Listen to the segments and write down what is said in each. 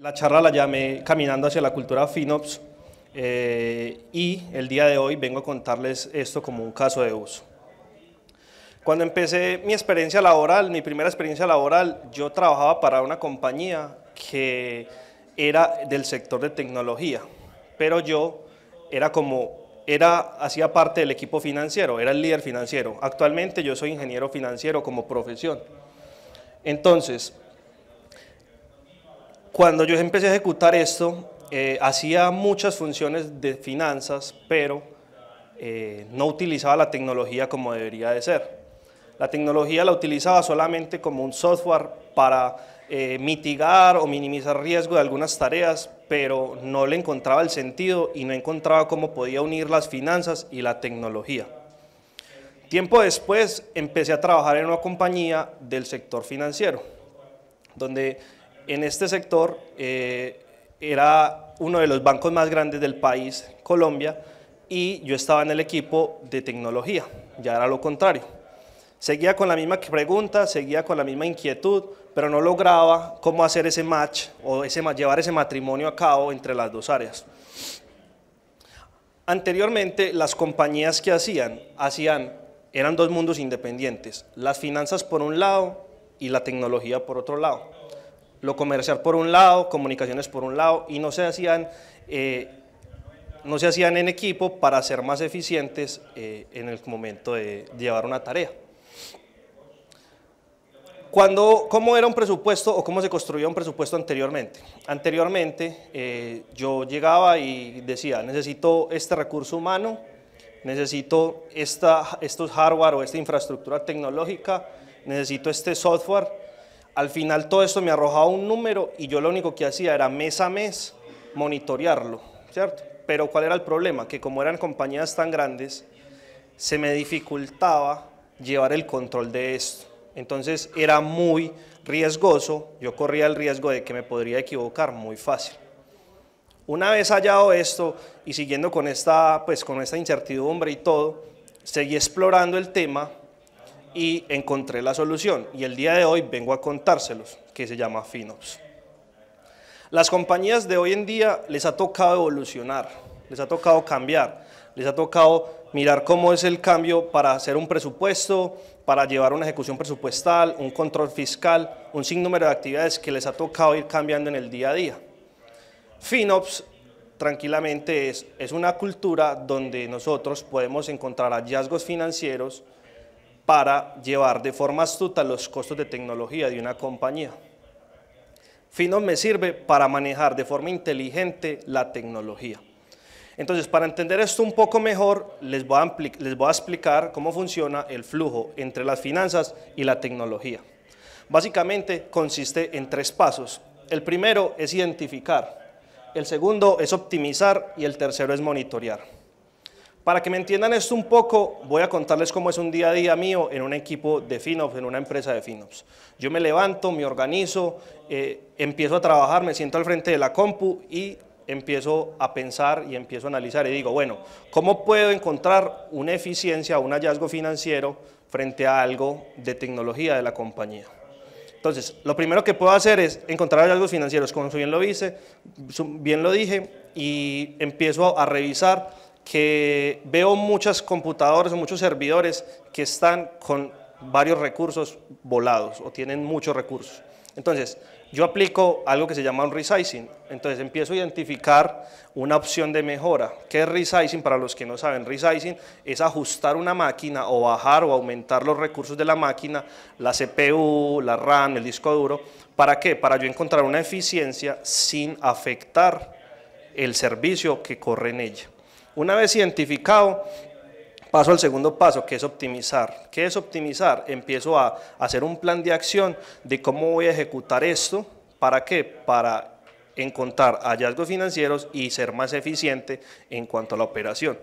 La charla la llamé Caminando hacia la cultura FinOps eh, y el día de hoy vengo a contarles esto como un caso de uso. Cuando empecé mi experiencia laboral, mi primera experiencia laboral, yo trabajaba para una compañía que era del sector de tecnología, pero yo era como era hacía parte del equipo financiero, era el líder financiero. Actualmente yo soy ingeniero financiero como profesión. Entonces, cuando yo empecé a ejecutar esto, eh, hacía muchas funciones de finanzas, pero eh, no utilizaba la tecnología como debería de ser. La tecnología la utilizaba solamente como un software para eh, mitigar o minimizar riesgo de algunas tareas, pero no le encontraba el sentido y no encontraba cómo podía unir las finanzas y la tecnología. Tiempo después empecé a trabajar en una compañía del sector financiero, donde en este sector eh, era uno de los bancos más grandes del país, Colombia, y yo estaba en el equipo de tecnología, ya era lo contrario. Seguía con la misma pregunta, seguía con la misma inquietud, pero no lograba cómo hacer ese match o llevar ese matrimonio a cabo entre las dos áreas. Anteriormente, las compañías que hacían, hacían, eran dos mundos independientes, las finanzas por un lado y la tecnología por otro lado lo comercial por un lado, comunicaciones por un lado, y no se hacían, eh, no se hacían en equipo para ser más eficientes eh, en el momento de llevar una tarea. Cuando, ¿Cómo era un presupuesto o cómo se construía un presupuesto anteriormente? Anteriormente eh, yo llegaba y decía, necesito este recurso humano, necesito esta, estos hardware o esta infraestructura tecnológica, necesito este software, al final todo esto me arrojaba un número y yo lo único que hacía era mes a mes monitorearlo, ¿cierto? Pero ¿cuál era el problema? Que como eran compañías tan grandes, se me dificultaba llevar el control de esto. Entonces era muy riesgoso, yo corría el riesgo de que me podría equivocar muy fácil. Una vez hallado esto y siguiendo con esta, pues, con esta incertidumbre y todo, seguí explorando el tema y encontré la solución. Y el día de hoy vengo a contárselos, que se llama FinOps. Las compañías de hoy en día les ha tocado evolucionar, les ha tocado cambiar, les ha tocado mirar cómo es el cambio para hacer un presupuesto, para llevar una ejecución presupuestal, un control fiscal, un sinnúmero de actividades que les ha tocado ir cambiando en el día a día. FinOps tranquilamente es, es una cultura donde nosotros podemos encontrar hallazgos financieros, para llevar de forma astuta los costos de tecnología de una compañía. Finos me sirve para manejar de forma inteligente la tecnología. Entonces, para entender esto un poco mejor, les les voy a explicar cómo funciona el flujo entre las finanzas y la tecnología. Básicamente consiste en tres pasos. El primero es identificar, el segundo es optimizar y el tercero es monitorear. Para que me entiendan esto un poco, voy a contarles cómo es un día a día mío en un equipo de FinOps, en una empresa de FinOps. Yo me levanto, me organizo, eh, empiezo a trabajar, me siento al frente de la compu y empiezo a pensar y empiezo a analizar y digo, bueno, ¿cómo puedo encontrar una eficiencia, un hallazgo financiero frente a algo de tecnología de la compañía? Entonces, lo primero que puedo hacer es encontrar hallazgos financieros, como bien lo bien lo dije, y empiezo a revisar que veo muchas computadoras o muchos servidores que están con varios recursos volados o tienen muchos recursos. Entonces, yo aplico algo que se llama un resizing. Entonces, empiezo a identificar una opción de mejora. ¿Qué es resizing? Para los que no saben, resizing es ajustar una máquina o bajar o aumentar los recursos de la máquina, la CPU, la RAM, el disco duro. ¿Para qué? Para yo encontrar una eficiencia sin afectar el servicio que corre en ella. Una vez identificado, paso al segundo paso, que es optimizar. ¿Qué es optimizar? Empiezo a hacer un plan de acción de cómo voy a ejecutar esto. ¿Para qué? Para encontrar hallazgos financieros y ser más eficiente en cuanto a la operación.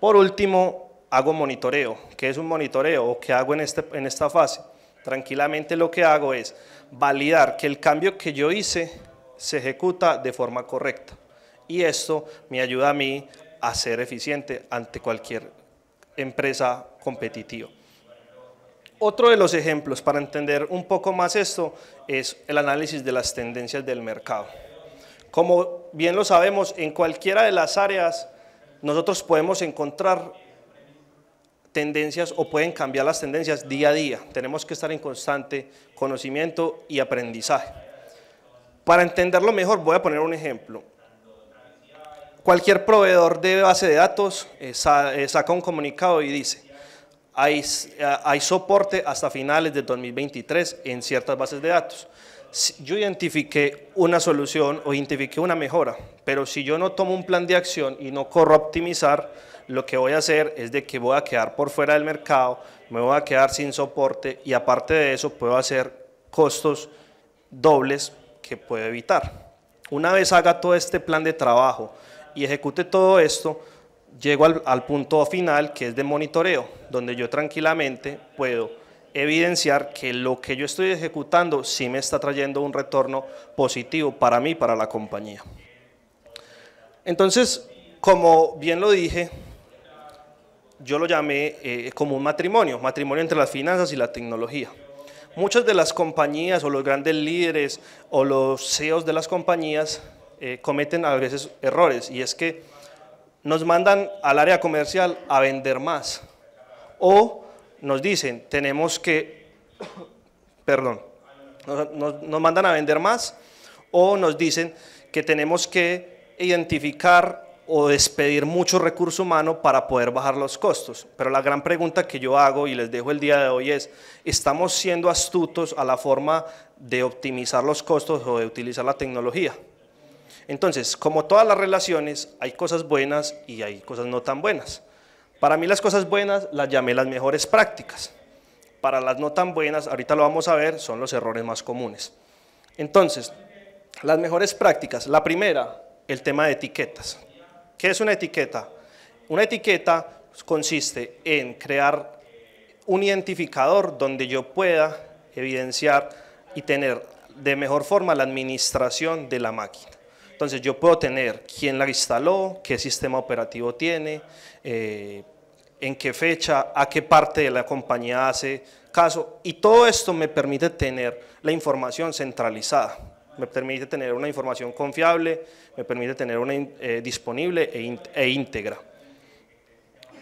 Por último, hago monitoreo. ¿Qué es un monitoreo o qué hago en, este, en esta fase? Tranquilamente lo que hago es validar que el cambio que yo hice se ejecuta de forma correcta. Y esto me ayuda a mí a ser eficiente ante cualquier empresa competitiva. Otro de los ejemplos para entender un poco más esto es el análisis de las tendencias del mercado. Como bien lo sabemos, en cualquiera de las áreas nosotros podemos encontrar tendencias o pueden cambiar las tendencias día a día. Tenemos que estar en constante conocimiento y aprendizaje. Para entenderlo mejor voy a poner un ejemplo. Cualquier proveedor de base de datos eh, eh, saca un comunicado y dice, hay, eh, hay soporte hasta finales de 2023 en ciertas bases de datos. Yo identifiqué una solución o identifiqué una mejora, pero si yo no tomo un plan de acción y no corro a optimizar, lo que voy a hacer es de que voy a quedar por fuera del mercado, me voy a quedar sin soporte y aparte de eso puedo hacer costos dobles que puedo evitar. Una vez haga todo este plan de trabajo, y ejecute todo esto, llego al, punto final que es de monitoreo, donde yo tranquilamente puedo evidenciar que lo que yo estoy ejecutando sí me está trayendo un retorno positivo para mí, para la compañía. Entonces, como bien lo dije, yo lo llamé eh, como un matrimonio, matrimonio entre las finanzas y la tecnología. Muchas de las compañías o los grandes líderes o los CEOs de las compañías eh, cometen a veces errores y es que nos mandan al área comercial a vender más o nos dicen tenemos que, perdón, nos mandan a vender más o nos dicen que tenemos que identificar o despedir mucho recurso humano para poder bajar los costos. Pero la gran pregunta que yo hago y les dejo el día de hoy es, ¿estamos siendo astutos a la forma de optimizar los costos o de utilizar la tecnología? Entonces, como todas las relaciones, hay cosas buenas y hay cosas no tan buenas. Para mí las cosas buenas las llamé las mejores prácticas. Para las no tan buenas, ahorita lo vamos a ver, son los errores más comunes. Entonces, las mejores prácticas. La primera, el tema de etiquetas. ¿Qué es una etiqueta? Una etiqueta consiste en crear un identificador donde yo pueda evidenciar y tener de mejor forma la administración de la máquina. Entonces yo puedo tener quién la instaló, qué sistema operativo tiene, eh, en qué fecha, a qué parte de la compañía hace caso. Y todo esto me permite tener la información centralizada, me permite tener una información confiable, me permite tener una eh, disponible e, e íntegra.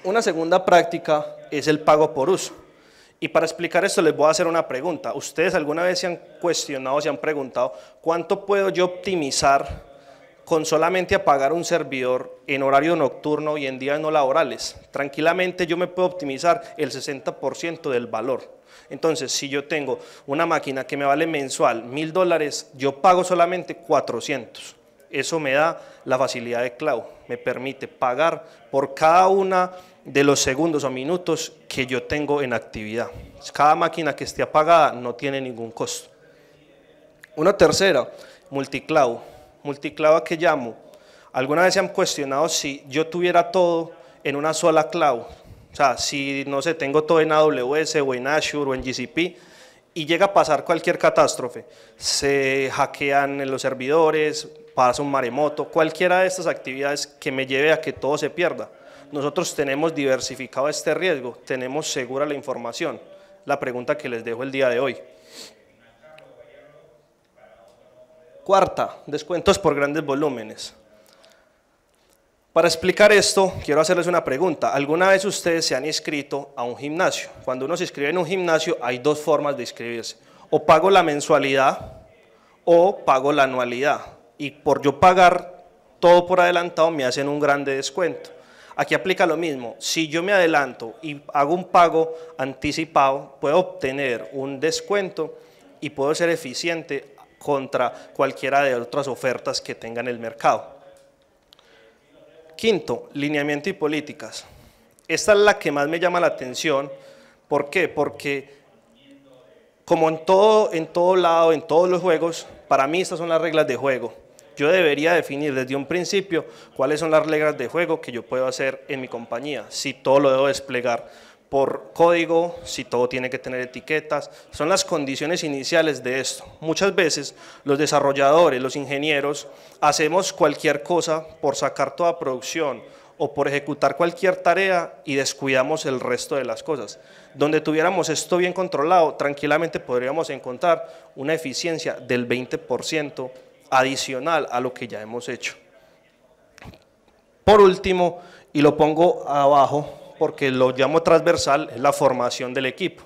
Una segunda práctica es el pago por uso. Y para explicar esto les voy a hacer una pregunta. ¿Ustedes alguna vez se han cuestionado, se han preguntado cuánto puedo yo optimizar con solamente apagar un servidor en horario nocturno y en días no laborales. Tranquilamente yo me puedo optimizar el 60% del valor. Entonces, si yo tengo una máquina que me vale mensual mil dólares, yo pago solamente 400. Eso me da la facilidad de cloud, me permite pagar por cada una de los segundos o minutos que yo tengo en actividad. Cada máquina que esté apagada no tiene ningún costo. Una tercera, multicloud multicloud a que llamo, alguna vez se han cuestionado si yo tuviera todo en una sola cloud. O sea, si no sé, tengo todo en AWS o en Azure o en GCP y llega a pasar cualquier catástrofe, se hackean los servidores, pasa un maremoto, cualquiera de estas actividades que me lleve a que todo se pierda. Nosotros tenemos diversificado este riesgo, tenemos segura la información. La pregunta que les dejo el día de hoy. Cuarta, descuentos por grandes volúmenes. Para explicar esto, quiero hacerles una pregunta. ¿Alguna vez ustedes se han inscrito a un gimnasio? Cuando uno se inscribe en un gimnasio hay dos formas de inscribirse. O pago la mensualidad o pago la anualidad. Y por yo pagar todo por adelantado me hacen un grande descuento. Aquí aplica lo mismo. Si yo me adelanto y hago un pago anticipado, puedo obtener un descuento y puedo ser eficiente contra cualquiera de otras ofertas que tenga en el mercado. Quinto, lineamiento y políticas. Esta es la que más me llama la atención. ¿Por qué? Porque como en todo, en todo lado, en todos los juegos, para mí estas son las reglas de juego. Yo debería definir desde un principio cuáles son las reglas de juego que yo puedo hacer en mi compañía, si todo lo debo desplegar por código, si todo tiene que tener etiquetas, son las condiciones iniciales de esto. Muchas veces los desarrolladores, los ingenieros, hacemos cualquier cosa por sacar toda producción o por ejecutar cualquier tarea y descuidamos el resto de las cosas. Donde tuviéramos esto bien controlado, tranquilamente podríamos encontrar una eficiencia del 20% adicional a lo que ya hemos hecho. Por último, y lo pongo abajo, porque lo llamo transversal, es la formación del equipo.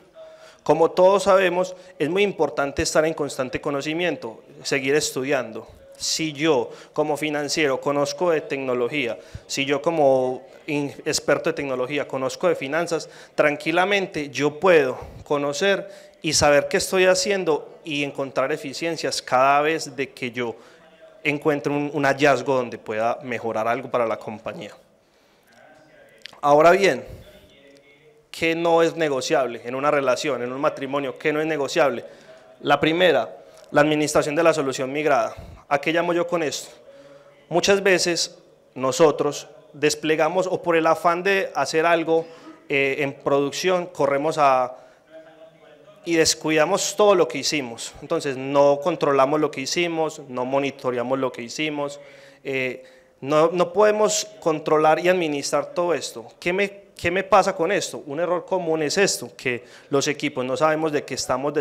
Como todos sabemos, es muy importante estar en constante conocimiento, seguir estudiando. Si yo como financiero conozco de tecnología, si yo como experto de tecnología conozco de finanzas, tranquilamente yo puedo conocer y saber qué estoy haciendo y encontrar eficiencias cada vez de que yo encuentre un hallazgo donde pueda mejorar algo para la compañía. Ahora bien, ¿qué no es negociable en una relación, en un matrimonio? ¿Qué no es negociable? La primera, la administración de la solución migrada. ¿A qué llamo yo con esto? Muchas veces nosotros desplegamos o por el afán de hacer algo eh, en producción, corremos a... y descuidamos todo lo que hicimos. Entonces no controlamos lo que hicimos, no monitoreamos lo que hicimos. Eh, no, podemos controlar y administrar todo esto. ¿Qué me, pasa con esto? Un error común es esto, que los equipos no sabemos de qué estamos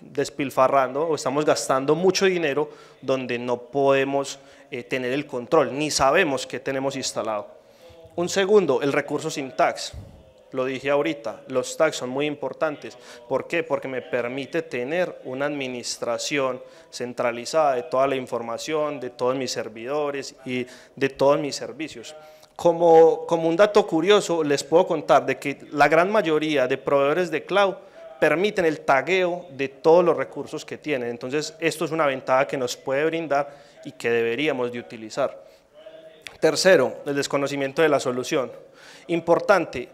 despilfarrando o estamos gastando mucho dinero donde no podemos eh, tener el control, ni sabemos qué tenemos instalado. Un segundo, el recurso sin tax. Lo dije ahorita, los tags son muy importantes. ¿Por qué? Porque me permite tener una administración centralizada de toda la información, de todos mis servidores y de todos mis servicios. Como, como un dato curioso, les puedo contar de que la gran mayoría de proveedores de cloud permiten el tagueo de todos los recursos que tienen. Entonces, esto es una ventaja que nos puede brindar y que deberíamos de utilizar. Tercero, el desconocimiento de la solución. Importante,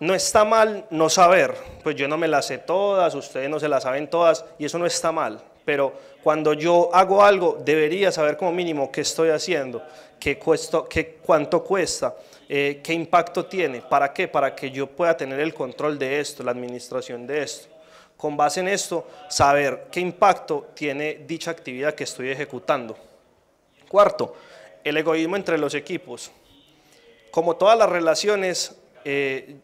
no está mal no saber, pues yo no me las sé todas, ustedes no se las saben todas, y eso no está mal. Pero cuando yo hago algo, debería saber como mínimo qué estoy haciendo, qué, qué cuánto cuesta, eh, qué impacto tiene, para qué, para que yo pueda tener el control de esto, la administración de esto. Con base en esto, saber qué impacto tiene dicha actividad que estoy ejecutando. Cuarto, el egoísmo entre los equipos. Como todas las relaciones, eh,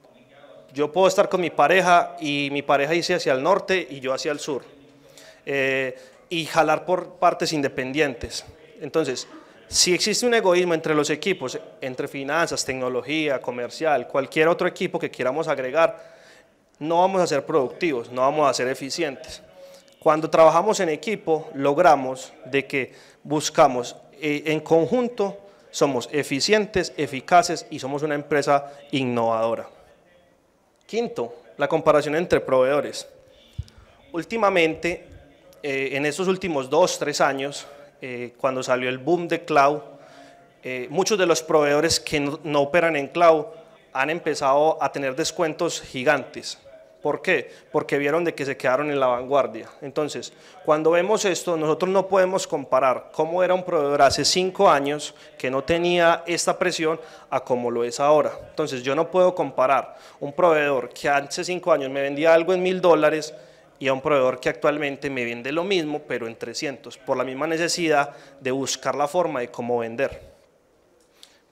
yo puedo estar con mi pareja y mi pareja dice hacia el norte y yo hacia el sur. Eh, y jalar por partes independientes. Entonces, si existe un egoísmo entre los equipos, entre finanzas, tecnología, comercial, cualquier otro equipo que queramos agregar, no vamos a ser productivos, no vamos a ser eficientes. Cuando trabajamos en equipo, logramos de que buscamos eh, en conjunto, somos eficientes, eficaces y somos una empresa innovadora. Quinto, la comparación entre proveedores. Últimamente, eh, en estos últimos dos, tres años, eh, cuando salió el boom de cloud, eh, muchos de los proveedores que no operan en cloud han empezado a tener descuentos gigantes. ¿Por qué? Porque vieron de que se quedaron en la vanguardia. Entonces, cuando vemos esto, nosotros no podemos comparar cómo era un proveedor hace cinco años que no tenía esta presión a cómo lo es ahora. Entonces, yo no puedo comparar un proveedor que hace cinco años me vendía algo en mil dólares y a un proveedor que actualmente me vende lo mismo, pero en 300, por la misma necesidad de buscar la forma de cómo vender.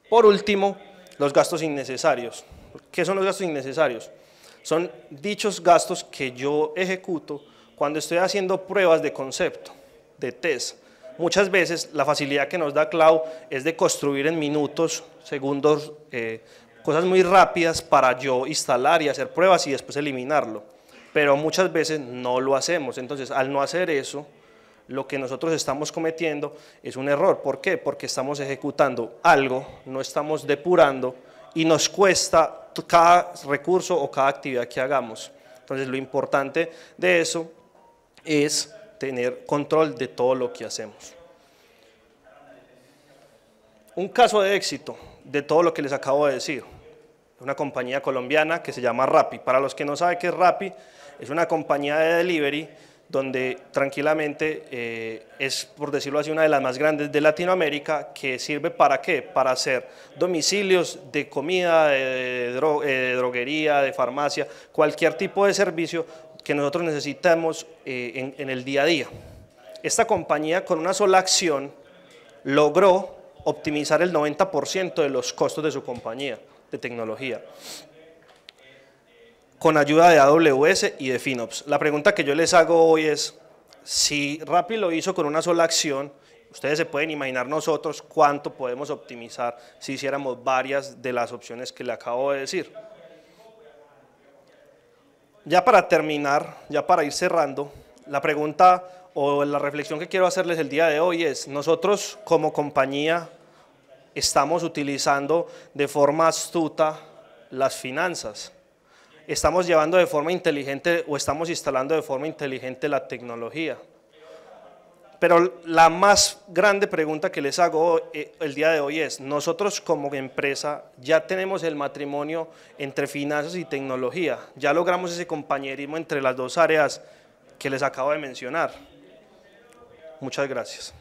Por último, los gastos innecesarios. ¿Qué son los gastos innecesarios? Son dichos gastos que yo ejecuto cuando estoy haciendo pruebas de concepto, de test. Muchas veces la facilidad que nos da Cloud es de construir en minutos, segundos, eh, cosas muy rápidas para yo instalar y hacer pruebas y después eliminarlo. Pero muchas veces no lo hacemos. Entonces, al no hacer eso, lo que nosotros estamos cometiendo es un error. ¿Por qué? Porque estamos ejecutando algo, no estamos depurando y nos cuesta cada recurso o cada actividad que hagamos. Entonces lo importante de eso es tener control de todo lo que hacemos. Un caso de éxito de todo lo que les acabo de decir. Una compañía colombiana que se llama Rappi. Para los que no saben qué es Rappi, es una compañía de delivery donde tranquilamente eh, es, por decirlo así, una de las más grandes de Latinoamérica, que sirve para qué? Para hacer domicilios de comida, de, eh, droguería, de farmacia, cualquier tipo de servicio que nosotros necesitamos eh, en el día a día. Esta compañía con una sola acción logró optimizar el 90% de los costos de su compañía de tecnología con ayuda de AWS y de FinOps. La pregunta que yo les hago hoy es, si Rappi lo hizo con una sola acción, ustedes se pueden imaginar nosotros cuánto podemos optimizar si hiciéramos varias de las opciones que le acabo de decir. Ya para terminar, ya para ir cerrando, la pregunta o la reflexión que quiero hacerles el día de hoy es, nosotros como compañía estamos utilizando de forma astuta las finanzas estamos llevando de forma inteligente o estamos instalando de forma inteligente la tecnología. Pero la más grande pregunta que les hago eh, el día de hoy es, nosotros como empresa ya tenemos el matrimonio entre finanzas y tecnología, ya logramos ese compañerismo entre las dos áreas que les acabo de mencionar. Muchas gracias.